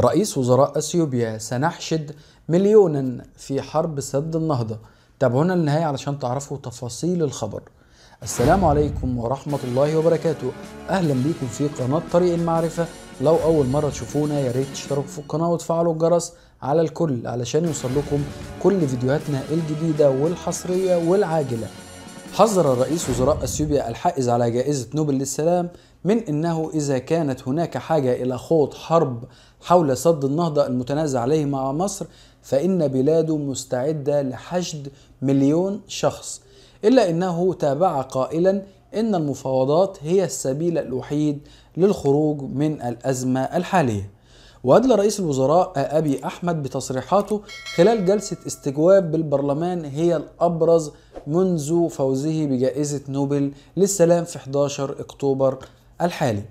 رئيس وزراء اثيوبيا سنحشد مليونا في حرب سد النهضه تابعونا للنهايه علشان تعرفوا تفاصيل الخبر السلام عليكم ورحمة الله وبركاته أهلا بيكم في قناة طريق المعرفة لو أول مرة تشوفونا يا ريت تشتركوا في القناة وتفعلوا الجرس على الكل علشان يوصل لكم كل فيديوهاتنا الجديدة والحصرية والعاجلة حذر الرئيس وزراء اثيوبيا الحائز على جائزه نوبل للسلام من انه اذا كانت هناك حاجه الى خوض حرب حول سد النهضه المتنازع عليه مع مصر فان بلاده مستعده لحشد مليون شخص الا انه تابع قائلا ان المفاوضات هي السبيل الوحيد للخروج من الازمه الحاليه وأدلى رئيس الوزراء أبي أحمد بتصريحاته خلال جلسة استجواب بالبرلمان هي الأبرز منذ فوزه بجائزة نوبل للسلام في 11 أكتوبر الحالي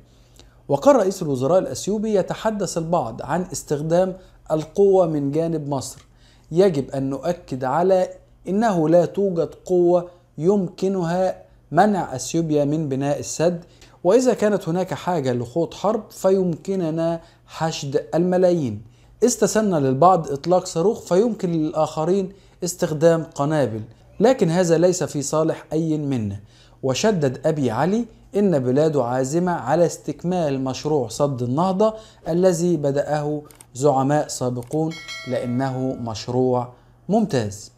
وقال رئيس الوزراء الأثيوبي يتحدث البعض عن استخدام القوة من جانب مصر يجب أن نؤكد على إنه لا توجد قوة يمكنها منع أثيوبيا من بناء السد وإذا كانت هناك حاجة لخوض حرب فيمكننا حشد الملايين استسنى للبعض إطلاق صاروخ فيمكن للآخرين استخدام قنابل لكن هذا ليس في صالح أي منا وشدد أبي علي إن بلاده عازمة على استكمال مشروع سد النهضة الذي بدأه زعماء سابقون لأنه مشروع ممتاز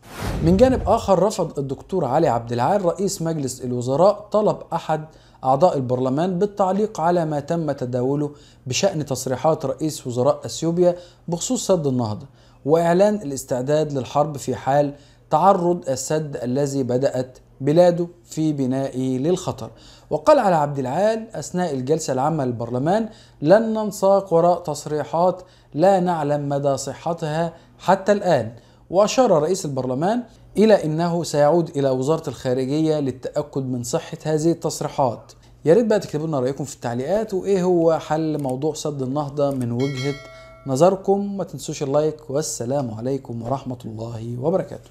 من جانب آخر رفض الدكتور علي عبد العال رئيس مجلس الوزراء طلب أحد أعضاء البرلمان بالتعليق على ما تم تداوله بشأن تصريحات رئيس وزراء أثيوبيا بخصوص سد النهضة وإعلان الاستعداد للحرب في حال تعرض السد الذي بدأت بلاده في بنائه للخطر وقال على عبد العال أثناء الجلسة العامة للبرلمان لن ننساق وراء تصريحات لا نعلم مدى صحتها حتى الآن وأشار رئيس البرلمان إلى أنه سيعود إلى وزارة الخارجية للتأكد من صحة هذه التصريحات يا ريت بقى تكتبوا لنا رأيكم في التعليقات وإيه هو حل موضوع سد النهضة من وجهة نظركم ما تنسوش اللايك والسلام عليكم ورحمة الله وبركاته